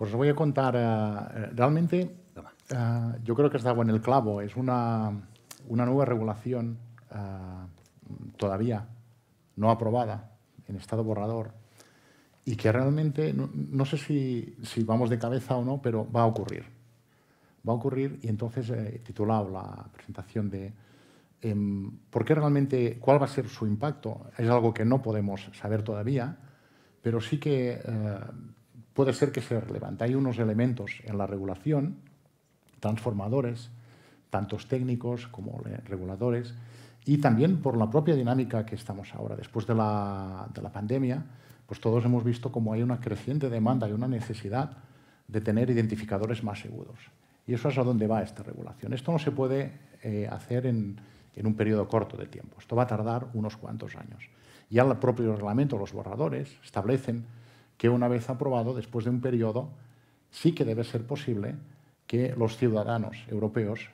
Pues os voy a contar, eh, realmente eh, yo creo que está dado en el clavo, es una, nueva regulación eh, todavía no aprobada, en estado borrador, y que realmente, no, sé si, vamos de cabeza o no, pero va a ocurrir. Va a ocurrir y entonces he titulado la presentación de em, por qué realmente, cuál va a ser su impacto. Es algo que no podemos saber todavía, pero sí que puede ser que sea relevante. Hay unos elementos en la regulación transformadores, tantos técnicos como reguladores, y también por la propia dinámica que estamos ahora. Después de la, pandemia, pues todos hemos visto cómo hay una creciente demanda y una necesidad de tener identificadores más seguros. Y eso es a dónde va esta regulación. Esto no se puede eh, hacer en, en, un periodo corto de tiempo. Esto va a tardar unos cuantos años. Ya el propio reglamento, los borradores, establecen que una vez aprobado, después de un periodo, sí que debe ser posible que los ciudadanos europeos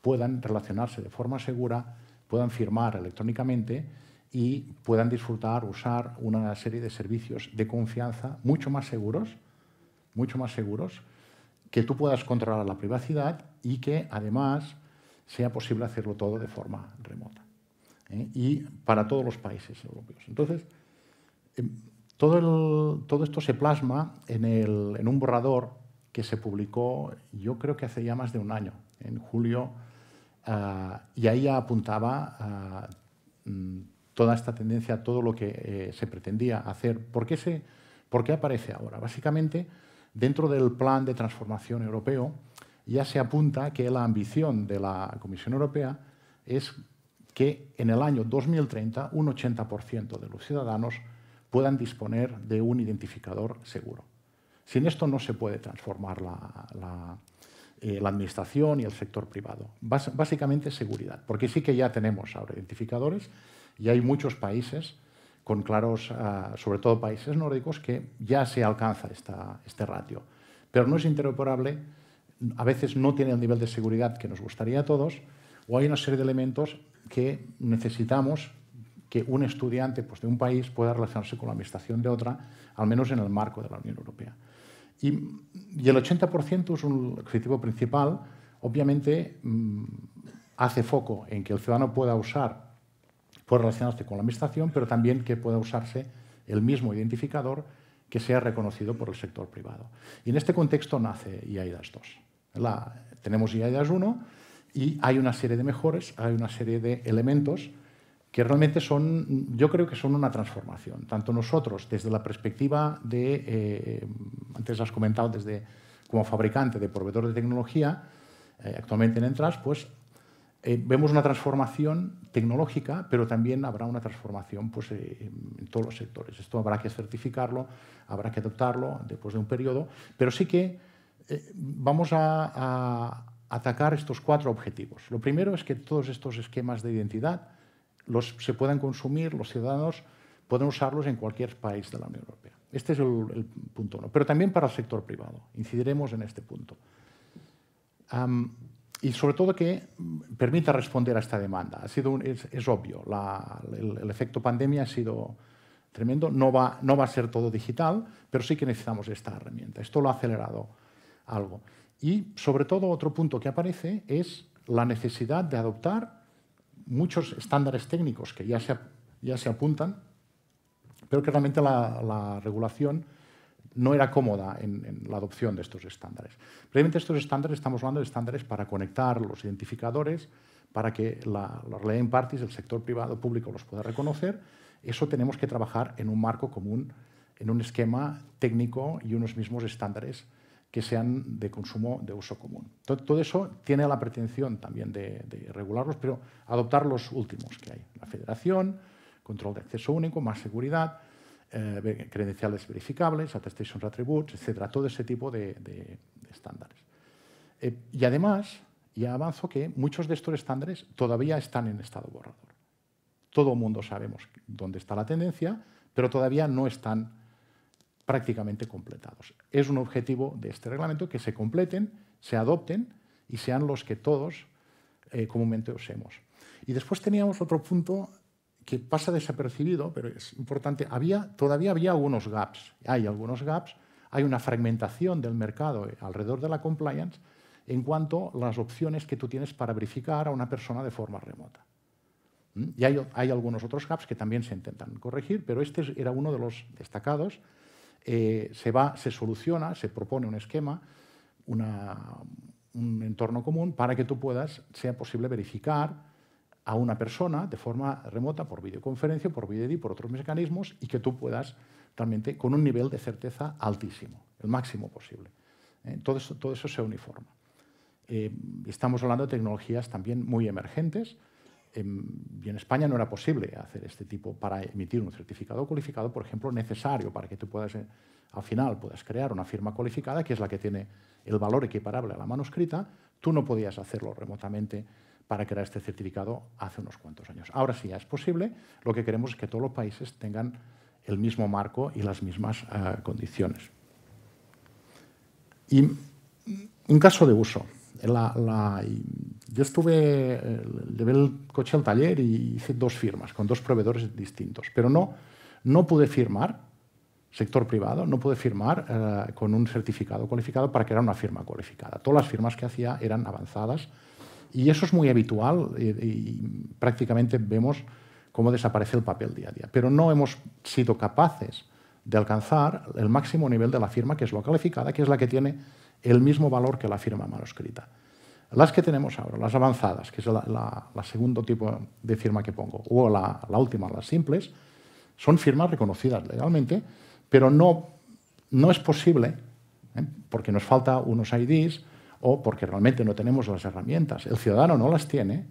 puedan relacionarse de forma segura, puedan firmar electrónicamente y puedan disfrutar, usar una serie de servicios de confianza mucho más seguros, mucho más seguros, que tú puedas controlar la privacidad y que además sea posible hacerlo todo de forma remota. ¿eh? Y para todos los países europeos. Entonces, em, todo, esto se plasma en, un borrador que se publicó yo creo que hace ya más de un año, en julio, ah, y ahí ya apuntaba ah, mm, toda esta tendencia, todo lo que eh, se pretendía hacer. ¿Por qué aparece ahora? Básicamente, dentro del plan de transformación europeo, ya se apunta que la ambición de la Comisión Europea es que en el año 2030 un 80% de los ciudadanos puedan disponer de un identificador seguro. Sin esto no se puede transformar la, eh, administración y el sector privado. básicamente seguridad, porque sí que ya tenemos ahora identificadores y hay muchos países con claros, ah, sobre todo países nórdicos, que ya se alcanza esta, este ratio. Pero no es interoperable, a veces no tiene el nivel de seguridad que nos gustaría a todos, o hay una serie de elementos que necesitamos que un estudiante pues, de un país pueda relacionarse con la administración de otra, al menos en el marco de la Unión Europea. Y, el 80% es un objetivo principal, obviamente mm, hace foco en que el ciudadano pueda usar, pueda relacionarse con la administración, pero también que pueda usarse el mismo identificador que sea reconocido por el sector privado. Y en este contexto nace IAIDAS 2. La, tenemos IAIDAS 1 y hay una serie de mejores, hay una serie de elementos que realmente son, yo creo que son una transformación. Tanto nosotros, desde la perspectiva de, eh, antes has comentado, desde como fabricante de proveedor de tecnología, eh, actualmente en Entras, pues eh, vemos una transformación tecnológica, pero también habrá una transformación pues, en todos los sectores. Esto habrá que certificarlo, habrá que adoptarlo después de un periodo, pero sí que vamos a, a atacar estos cuatro objetivos. Lo primero es que todos estos esquemas de identidad, se puedan consumir, los ciudadanos pueden usarlos en cualquier país de la Unión Europea. Este es el, punto uno. Pero también para el sector privado. Incidiremos en este punto. y sobre todo que permita responder a esta demanda. Ha sido es, obvio, el, el, efecto pandemia ha sido tremendo. No va, no va a ser todo digital, pero sí que necesitamos esta herramienta. Esto lo ha acelerado algo. Y sobre todo otro punto que aparece es la necesidad de adoptar muchos estándares técnicos que ya se, apuntan, pero que realmente la, regulación no era cómoda en, la adopción de estos estándares. Previamente estos estándares, estamos hablando de estándares para conectar los identificadores, para que la, los en parties, el sector privado público los pueda reconocer. Eso tenemos que trabajar en un marco común, en un esquema técnico y unos mismos estándares que sean de consumo de uso común. Todo eso tiene la pretensión también de, regularlos, pero adoptar los últimos que hay. La federación, control de acceso único, más seguridad, eh, credenciales verificables, attestations attributes, etcétera, todo ese tipo de, estándares. Eh, y además, ya avanzo que muchos de estos estándares todavía están en estado borrador. Todo el mundo sabemos dónde está la tendencia, pero todavía no están prácticamente completados. Es un objetivo de este reglamento que se completen, se adopten y sean los que todos eh, comúnmente usemos. Y después teníamos otro punto que pasa desapercibido, pero es importante. Había, todavía había algunos gaps. Hay algunos gaps. Hay una fragmentación del mercado alrededor de la compliance en cuanto a las opciones que tú tienes para verificar a una persona de forma remota. ¿Mm? Y hay algunos otros gaps que también se intentan corregir, pero este era uno de los destacados eh, se, va, se soluciona, se propone un esquema, un entorno común para que tú puedas, sea posible verificar a una persona de forma remota por videoconferencia, por video por otros mecanismos y que tú puedas realmente con un nivel de certeza altísimo, el máximo posible. ¿eh? todo, eso, se uniforma. Eh, estamos hablando de tecnologías también muy emergentes, y en España no era posible hacer este tipo para emitir un certificado cualificado, por ejemplo, necesario para que tú puedas, eh, al final, puedas crear una firma cualificada, que es la que tiene el valor equiparable a la manuscrita. Tú no podías hacerlo remotamente para crear este certificado hace unos cuantos años. Ahora sí, ya es posible. Lo que queremos es que todos los países tengan el mismo marco y las mismas eh, condiciones. Y un caso de uso la, yo estuve, eh, llevé el coche al taller y hice dos firmas con dos proveedores distintos, pero no, no pude firmar, sector privado, no pude firmar eh, con un certificado cualificado para crear una firma cualificada. Todas las firmas que hacía eran avanzadas y eso es muy habitual y, prácticamente vemos cómo desaparece el papel día a día. Pero no hemos sido capaces de alcanzar el máximo nivel de la firma, que es la calificada, que es la que tiene el mismo valor que la firma manuscrita. Las que tenemos ahora, las avanzadas, que es el segundo tipo de firma que pongo, o la, última, las simples, son firmas reconocidas legalmente, pero no, no es posible, ¿eh? porque nos falta unos IDs o porque realmente no tenemos las herramientas. El ciudadano no las tiene.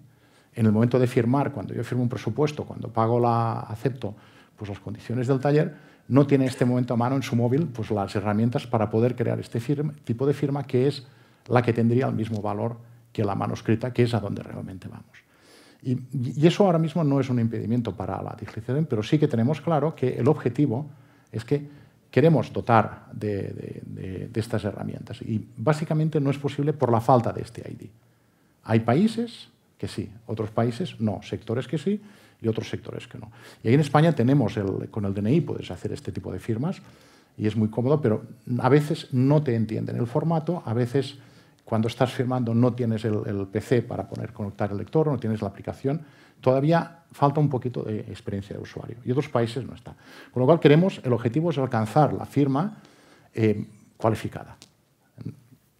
En el momento de firmar, cuando yo firmo un presupuesto, cuando pago la acepto, pues las condiciones del taller, no tiene en este momento a mano en su móvil pues, las herramientas para poder crear este tipo de firma que es la que tendría el mismo valor que la manuscrita, que es a donde realmente vamos. Y, eso ahora mismo no es un impedimento para la digitalización, pero sí que tenemos claro que el objetivo es que queremos dotar de estas herramientas. Y básicamente no es posible por la falta de este ID. Hay países que sí, otros países no, sectores que sí y otros sectores que no. Y ahí en España tenemos, con el DNI puedes hacer este tipo de firmas y es muy cómodo, pero a veces no te entienden el formato, a veces cuando estás firmando no tienes el, PC para poner conectar el lector, no tienes la aplicación, todavía falta un poquito de experiencia de usuario y otros países no está. Con lo cual queremos, el objetivo es alcanzar la firma eh, cualificada.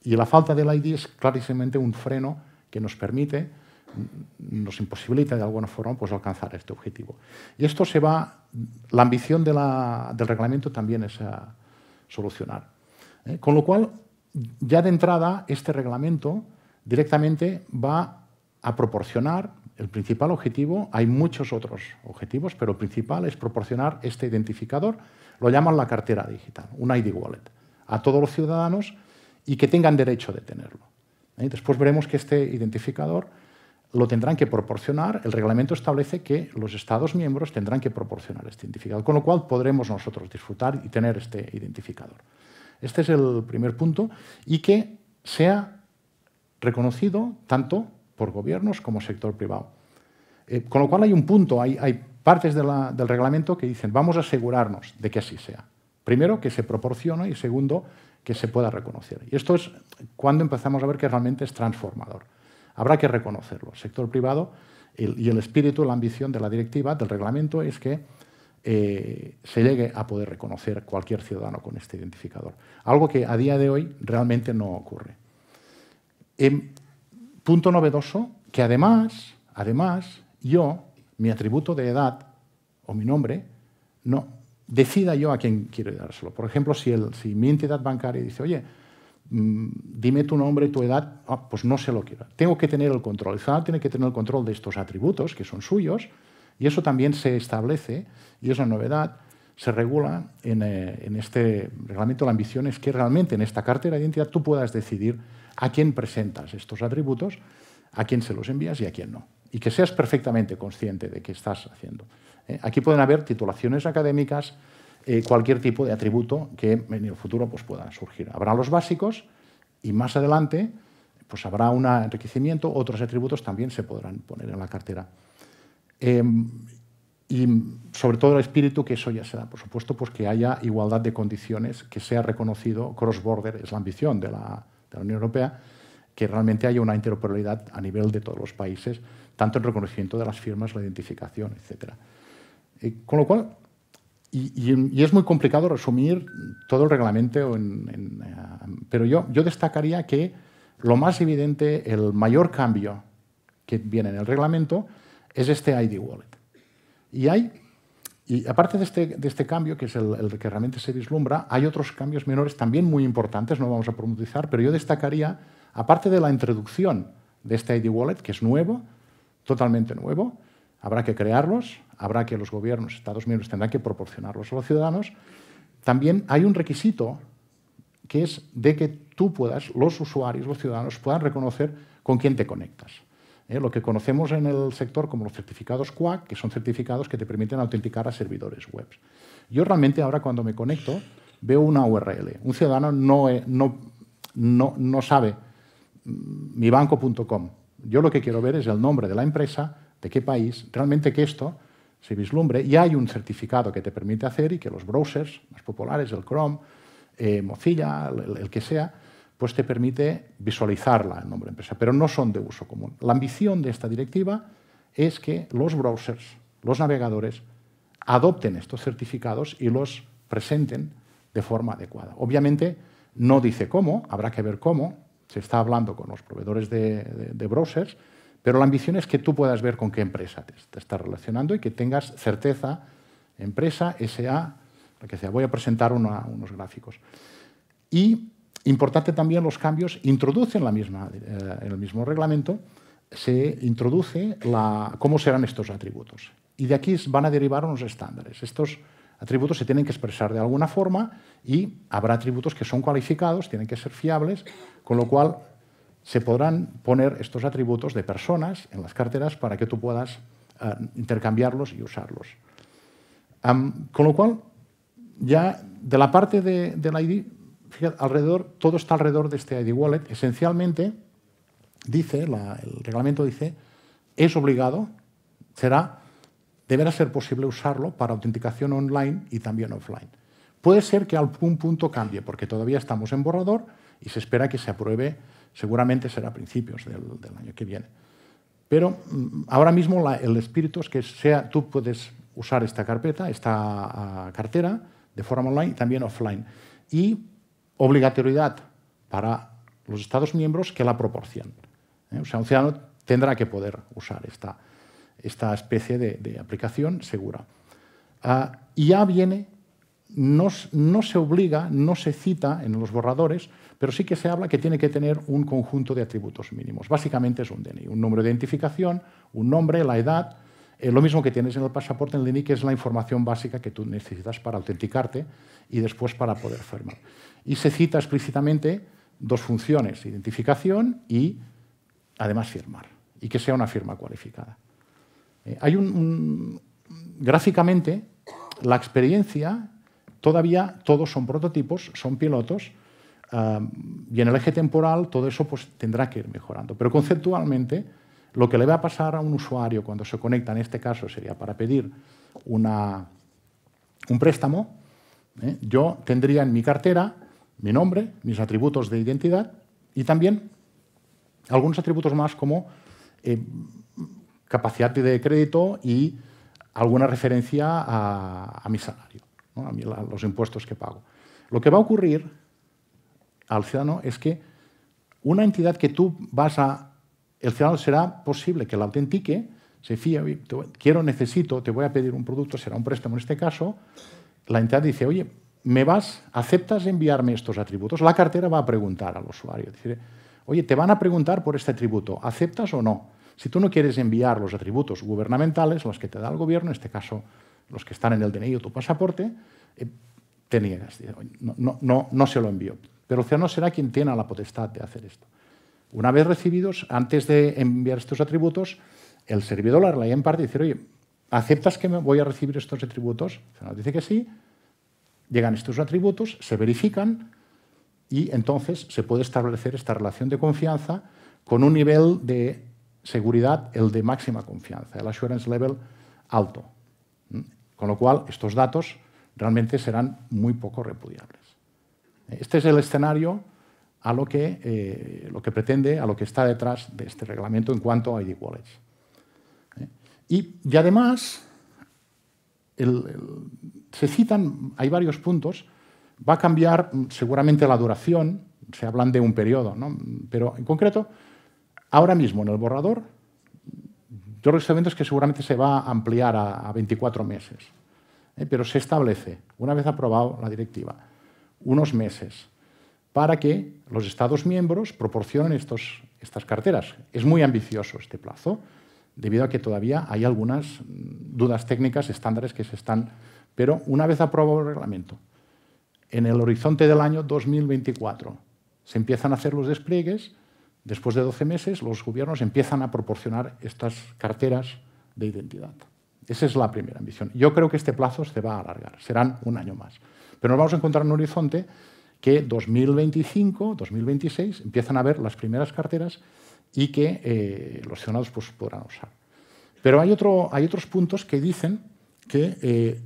Y la falta del ID es clarísimamente un freno que nos permite nos imposibilita de alguna forma pues, alcanzar este objetivo. Y esto se va, la ambición del reglamento también es eh, solucionar. ¿eh? Con lo cual, ya de entrada, este reglamento directamente va a proporcionar el principal objetivo, hay muchos otros objetivos, pero el principal es proporcionar este identificador, lo llaman la cartera digital, un ID wallet, a todos los ciudadanos y que tengan derecho de tenerlo. ¿eh? Después veremos que este identificador lo tendrán que proporcionar, el reglamento establece que los Estados miembros tendrán que proporcionar este identificador, con lo cual podremos nosotros disfrutar y tener este identificador. Este es el primer punto y que sea reconocido tanto por gobiernos como sector privado. Eh, con lo cual hay un punto, hay, partes del reglamento que dicen vamos a asegurarnos de que así sea. Primero, que se proporcione y segundo, que se pueda reconocer. Y esto es cuando empezamos a ver que realmente es transformador. Habrá que reconocerlo. El sector privado y el espíritu, la ambición de la directiva, del reglamento, es que eh, se llegue a poder reconocer cualquier ciudadano con este identificador. Algo que a día de hoy realmente no ocurre. Em, punto novedoso, que además, además, yo, mi atributo de edad o mi nombre, no decida yo a quién quiero dárselo. Por ejemplo, si, el, si mi entidad bancaria dice, oye, Mm, dime tu nombre, y tu edad, ah, pues no se lo quiero Tengo que tener el control. El ciudadano tiene que tener el control de estos atributos que son suyos y eso también se establece y es novedad. Se regula eh, en, este reglamento. La ambición es que realmente en esta cartera de identidad tú puedas decidir a quién presentas estos atributos, a quién se los envías y a quién no. Y que seas perfectamente consciente de qué estás haciendo. Eh, aquí pueden haber titulaciones académicas, eh, cualquier tipo de atributo que en el futuro pues, pueda surgir. Habrá los básicos y más adelante pues, habrá un enriquecimiento, otros atributos también se podrán poner en la cartera. Em, y sobre todo el espíritu, que eso ya se da, por supuesto, pues que haya igualdad de condiciones, que sea reconocido cross-border, es la ambición de la, Unión Europea, que realmente haya una interoperabilidad a nivel de todos los países, tanto en reconocimiento de las firmas, la identificación, etc. Eh, con lo cual, y, es muy complicado resumir todo el reglamento, eh, pero yo, destacaría que lo más evidente, el mayor cambio que viene en el reglamento es este ID Wallet. Y hay, y aparte este, de este, cambio, que es el, el, que realmente se vislumbra, hay otros cambios menores también muy importantes, no vamos a profundizar, pero yo destacaría, aparte de la introducción de este ID Wallet, que es nuevo, totalmente nuevo, Habrá que crearlos, habrá que los gobiernos, Estados miembros tendrán que proporcionarlos a los ciudadanos. También hay un requisito que es de que tú puedas, los usuarios, los ciudadanos, puedan reconocer con quién te conectas. Eh, lo que conocemos en el sector como los certificados QAC, que son certificados que te permiten autenticar a servidores web. Yo realmente ahora cuando me conecto veo una URL. Un ciudadano no, eh, no, no, no sabe mm, mi banco.com. Yo lo que quiero ver es el nombre de la empresa, de qué país, realmente que esto se vislumbre y hay un certificado que te permite hacer y que los browsers más populares, el Chrome, eh, Mozilla, el, que sea, pues te permite visualizarla el nombre de empresa, pero no son de uso común. La ambición de esta directiva es que los browsers, los navegadores, adopten estos certificados y los presenten de forma adecuada. Obviamente no dice cómo, habrá que ver cómo, se está hablando con los proveedores de browsers, pero la ambición es que tú puedas ver con qué empresa te, estás relacionando y que tengas certeza, empresa, SA, lo que sea. Voy a presentar unos gráficos. Y importante también los cambios, introducen eh, en el mismo reglamento, se introduce cómo serán estos atributos. Y de aquí van a derivar unos estándares. Estos atributos se tienen que expresar de alguna forma y habrá atributos que son cualificados, tienen que ser fiables, con lo cual se podrán poner estos atributos de personas en las carteras para que tú puedas eh, intercambiarlos y usarlos. con lo cual, ya de la parte de, del ID, alrededor, todo está alrededor de este ID Wallet. Esencialmente, dice, el reglamento dice, es obligado, será, deberá ser posible usarlo para autenticación online y también offline. Puede ser que algún punto cambie, porque todavía estamos en borrador y se espera que se apruebe Seguramente será a principios del, año que viene. Pero mm, ahora mismo el espíritu es que sea, tú puedes usar esta carpeta, esta ah, cartera, de forma online y también offline. Y obligatoriedad para los Estados miembros que la proporcionen. ¿eh? O sea, un ciudadano tendrá que poder usar esta, esta especie de, aplicación segura. Ah, y ya viene, no se obliga, no se cita en los borradores pero sí que se habla que tiene que tener un conjunto de atributos mínimos. Básicamente es un DNI, un número de identificación, un nombre, la edad, eh, lo mismo que tienes en el pasaporte, en el DNI, que es la información básica que tú necesitas para autenticarte y después para poder firmar. Y se cita explícitamente dos funciones, identificación y además firmar, y que sea una firma cualificada. Eh, hay un, gráficamente, la experiencia, todavía todos son prototipos, son pilotos, y en el eje temporal todo eso pues, tendrá que ir mejorando. Pero conceptualmente, lo que le va a pasar a un usuario cuando se conecta, en este caso sería para pedir un préstamo, ¿eh? yo tendría en mi cartera mi nombre, mis atributos de identidad y también algunos atributos más como eh, capacidad de crédito y alguna referencia a, mi salario, a los impuestos que pago. Lo que va a ocurrir al ciudadano es que una entidad que tú vas a... El ciudadano será posible que la autentique, se fía, quiero, necesito, te voy a pedir un producto, será un préstamo en este caso, la entidad dice, oye, ¿me vas, aceptas enviarme estos atributos? La cartera va a preguntar al usuario, dice, oye, te van a preguntar por este atributo, ¿aceptas o no? Si tú no quieres enviar los atributos gubernamentales, los que te da el gobierno, en este caso los que están en el DNI o tu pasaporte, eh, te niegas, no, no, no, no se lo envío. Pero Océano será quien tenga la potestad de hacer esto. Una vez recibidos, antes de enviar estos atributos, el servidor la relaya en parte y dice oye, ¿aceptas que me voy a recibir estos atributos? nos dice que sí, llegan estos atributos, se verifican y entonces se puede establecer esta relación de confianza con un nivel de seguridad, el de máxima confianza, el assurance level alto. ¿Mm? Con lo cual, estos datos realmente serán muy poco repudiables. Este es el escenario a eh, lo que, pretende, a lo que está detrás de este reglamento en cuanto a ID Wallets. ¿eh? Y, además, se citan, hay varios puntos, va a cambiar seguramente la duración, se hablan de un periodo, pero en concreto, ahora mismo en el borrador, yo lo que estoy es que seguramente se va a ampliar a, 24 meses, ¿eh? pero se establece, una vez aprobado la directiva, unos meses para que los Estados miembros proporcionen estas carteras. Es muy ambicioso este plazo, debido a que todavía hay algunas mm, dudas técnicas, estándares que se están... Pero una vez aprobado el reglamento, en el horizonte del año 2024 se empiezan a hacer los despliegues, después de 12 meses los gobiernos empiezan a proporcionar estas carteras de identidad. Esa es la primera ambición. Yo creo que este plazo se va a alargar, serán un año más. Pero nos vamos a encontrar en un horizonte que 2025, 2026 empiezan a ver las primeras carteras y que eh, los ciudadanos pues, podrán usar. Pero hay, otros puntos que dicen que el eh,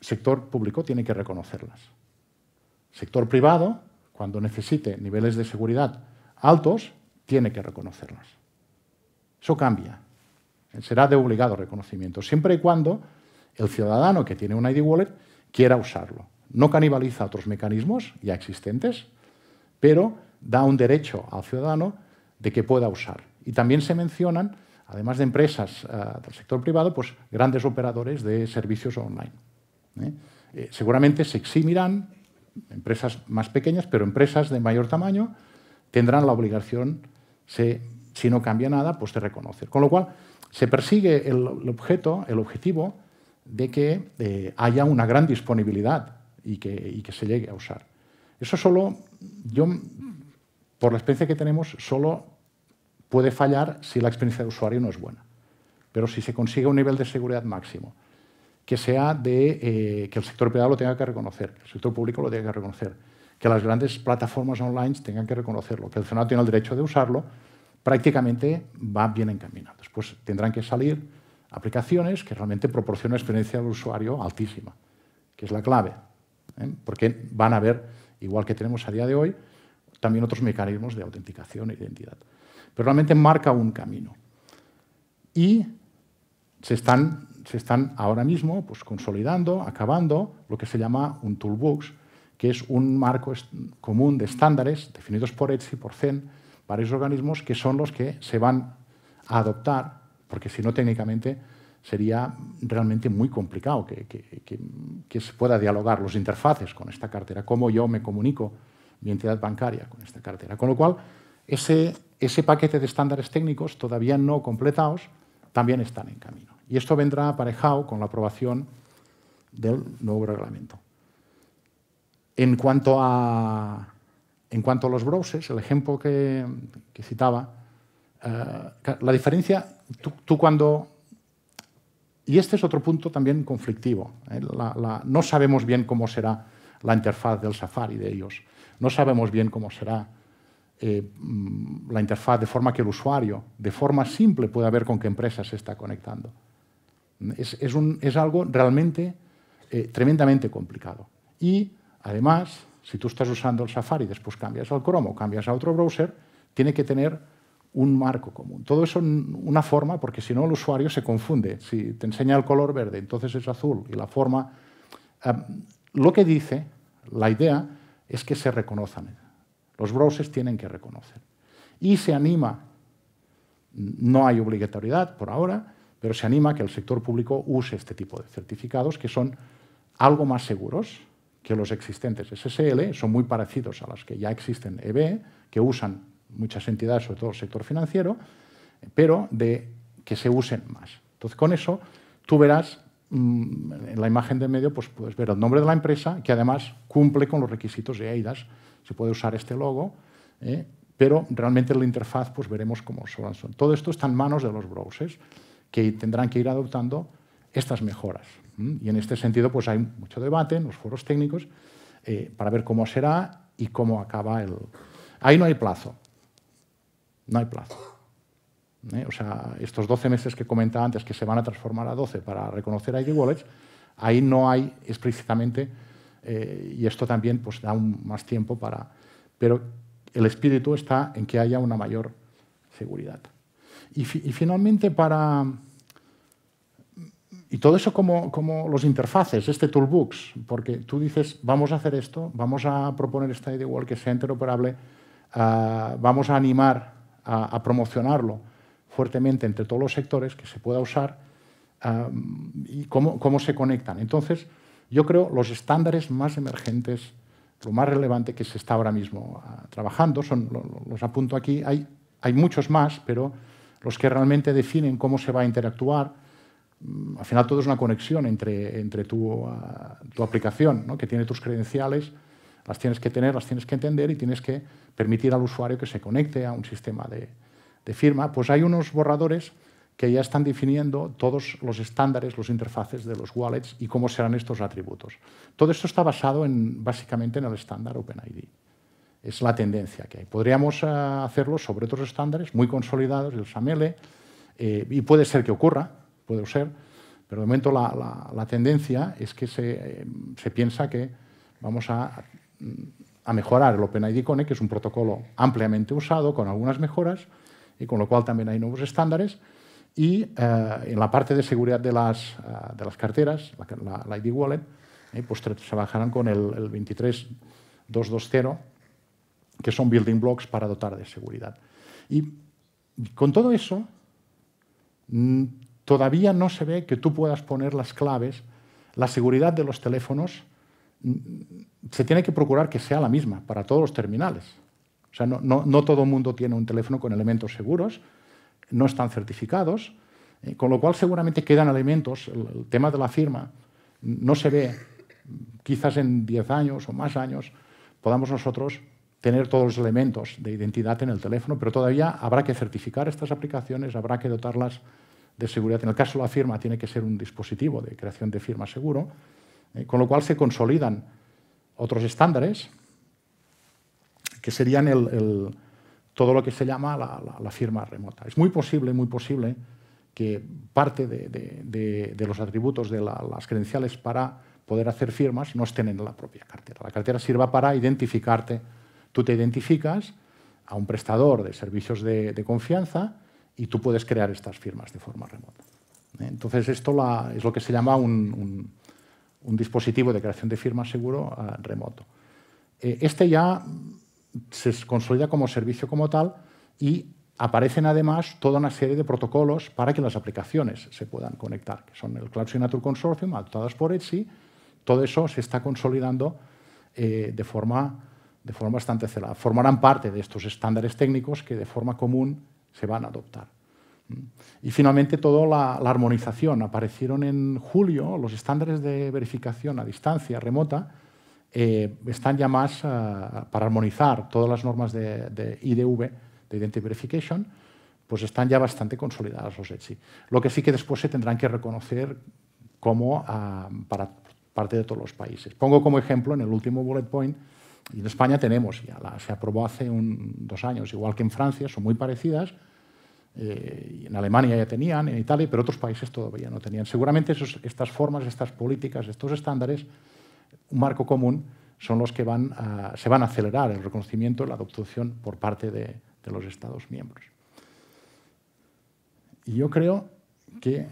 sector público tiene que reconocerlas. Sector privado, cuando necesite niveles de seguridad altos, tiene que reconocerlas. Eso cambia. Será de obligado reconocimiento, siempre y cuando el ciudadano que tiene un ID Wallet quiera usarlo. No canibaliza otros mecanismos ya existentes, pero da un derecho al ciudadano de que pueda usar. Y también se mencionan, además de empresas eh, del sector privado, pues grandes operadores de servicios online. ¿eh? Eh, seguramente se eximirán empresas más pequeñas, pero empresas de mayor tamaño tendrán la obligación, si no cambia nada, pues de reconocer. Con lo cual, se persigue el objeto, el objetivo de que eh, haya una gran disponibilidad y que, se llegue a usar. Eso solo, yo, por la experiencia que tenemos, solo puede fallar si la experiencia de usuario no es buena. Pero si se consigue un nivel de seguridad máximo, que sea de eh, que el sector privado lo tenga que reconocer, que el sector público lo tenga que reconocer, que las grandes plataformas online tengan que reconocerlo, que el ciudadano tiene el derecho de usarlo, prácticamente va bien encaminado. Después tendrán que salir aplicaciones que realmente proporcionan experiencia al usuario altísima, que es la clave. ¿eh? Porque van a haber, igual que tenemos a día de hoy, también otros mecanismos de autenticación e identidad. Pero realmente marca un camino. Y se están, se están ahora mismo pues, consolidando, acabando lo que se llama un toolbox, que es un marco común de estándares definidos por Etsy por CEN, varios organismos que son los que se van a adoptar porque si no técnicamente sería realmente muy complicado que, se pueda dialogar los interfaces con esta cartera, cómo yo me comunico mi entidad bancaria con esta cartera. Con lo cual, ese, paquete de estándares técnicos todavía no completados también están en camino. Y esto vendrá aparejado con la aprobación del nuevo reglamento. En cuanto a, en cuanto a los browsers, el ejemplo que citaba, eh, la diferencia, tú, cuando... Y este es otro punto también conflictivo. Eh, no sabemos bien cómo será la interfaz del Safari de ellos. No sabemos bien cómo será eh, mm, la interfaz de forma que el usuario, de forma simple, pueda ver con qué empresa se está conectando. Es, algo realmente tremendamente complicado. Y además, si tú estás usando el Safari, y después cambias al Chrome o cambias a otro browser, tiene que tener un marco común. Todo eso en una forma, porque si no el usuario se confunde. Si te enseña el color verde, entonces es azul y la forma... lo que dice, la idea, es que se reconozcan. Los browsers tienen que reconocer. Y se anima, no hay obligatoriedad por ahora, pero se anima que el sector público use este tipo de certificados que son algo más seguros que los existentes SSL, son muy parecidos a las que ya existen EBE, que usan muchas entidades, sobre todo el sector financiero, pero de que se usen más. Entonces, con eso tú verás mm, en la imagen de medio, pues puedes ver el nombre de la empresa, que además cumple con los requisitos de EIDAS. Se puede usar este logo, ¿eh? pero realmente la interfaz pues veremos cómo son. Todo esto está en manos de los browsers, que tendrán que ir adoptando estas mejoras. Y en este sentido pues hay mucho debate en los foros técnicos eh, para ver cómo será y cómo acaba el... Ahí no hay plazo. No hay plazo. ¿eh? O sea, estos 12 meses que comentaba antes que se van a transformar a 12 para reconocer ID Wallets, ahí no hay explícitamente, eh, y esto también pues, da más tiempo para... Pero el espíritu está en que haya una mayor seguridad. Y, finalmente para... Y todo eso como, los interfaces, este toolbox, porque tú dices, vamos a hacer esto, vamos a proponer esta ID wallet que sea interoperable, ah, vamos a animar a, promocionarlo fuertemente entre todos los sectores, que se pueda usar ah, y cómo, se conectan. Entonces, yo creo los estándares más emergentes, lo más relevante que se está ahora mismo ah, trabajando, son, los apunto aquí, hay, muchos más, pero los que realmente definen cómo se va a interactuar, mm, al final todo es una conexión entre, ah, tu, aplicación, que tiene tus credenciales, las tienes que tener, las tienes que entender y tienes que permitir al usuario que se conecte a un sistema de, firma. Pues hay unos borradores que ya están definiendo todos los estándares, los interfaces de los wallets y cómo serán estos atributos. Todo esto está basado en, básicamente en el estándar OpenID. Es la tendencia que hay. Podríamos eh, hacerlo sobre otros estándares muy consolidados, el SAML, eh, y puede ser que ocurra, puede ser, pero de momento la, tendencia es que eh, se piensa que vamos a Mm, a mejorar el OpenID Connect, que es un protocolo ampliamente usado con algunas mejoras y con lo cual también hay nuevos estándares. Y eh, en la parte de seguridad de las, eh, de las carteras, la, ID Wallet, eh, pues trabajarán con el, el 23220, que son building blocks para dotar de seguridad. Y con todo eso, mm, todavía no se ve que tú puedas poner las claves, la seguridad de los teléfonos se tiene que procurar que sea la misma para todos los terminales. O sea, no, todo el mundo tiene un teléfono con elementos seguros, no están certificados, eh, con lo cual seguramente quedan elementos, el, el, tema de la firma no se ve, quizás en 10 años o más años podamos nosotros tener todos los elementos de identidad en el teléfono, pero todavía habrá que certificar estas aplicaciones, habrá que dotarlas de seguridad. En el caso de la firma tiene que ser un dispositivo de creación de firma seguro eh, con lo cual se consolidan otros estándares, que serían el, todo lo que se llama la, firma remota. Es muy posible, muy posible que parte de, los atributos de las credenciales para poder hacer firmas no estén en la propia cartera. La cartera sirva para identificarte. Tú te identificas a un prestador de servicios de, confianza y tú puedes crear estas firmas de forma remota. Eh, entonces, esto es lo que se llama un un dispositivo de creación de firmas seguro ah, remoto. Eh, este ya se consolida como servicio como tal y aparecen además toda una serie de protocolos para que las aplicaciones se puedan conectar, que son el Cloud Signature Consortium, adoptadas por Etsy. Todo eso se está consolidando eh, de, forma, de forma bastante celada. Formarán parte de estos estándares técnicos que de forma común se van a adoptar. Y finalmente toda la, armonización. Aparecieron en julio los estándares de verificación a distancia remota, eh, están ya más eh, para armonizar todas las normas de, IDV, de Identity Verification, pues están ya bastante consolidadas los ETSI. Lo que sí que después se tendrán que reconocer como ah, para parte de todos los países. Pongo como ejemplo en el último bullet point, y en España tenemos, ya se aprobó hace un, dos años, igual que en Francia, son muy parecidas, eh, en Alemania ya tenían, en Italia, pero otros países todavía no tenían. Seguramente estas formas, estas políticas, estos estándares, un marco común, son los que se van a acelerar el reconocimiento, la adopción por parte de, los Estados miembros. Y yo creo que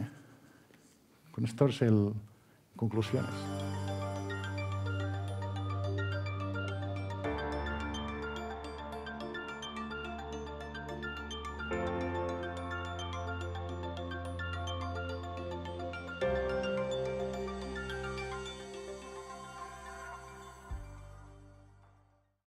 con esto es el conclusiones.